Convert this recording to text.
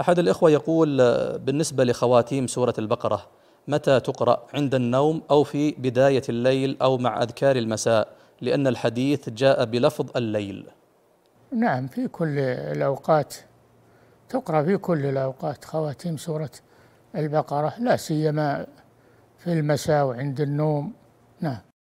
أحد الإخوة يقول آه، بالنسبة لخواتيم سورة البقرة متى تقرأ عند النوم أو في بداية الليل أو مع أذكار المساء لأن الحديث جاء بلفظ الليل نعم في كل الأوقات تقرأ في كل الأوقات خواتيم سورة البقرة لا سيما في المساء وعند النوم نعم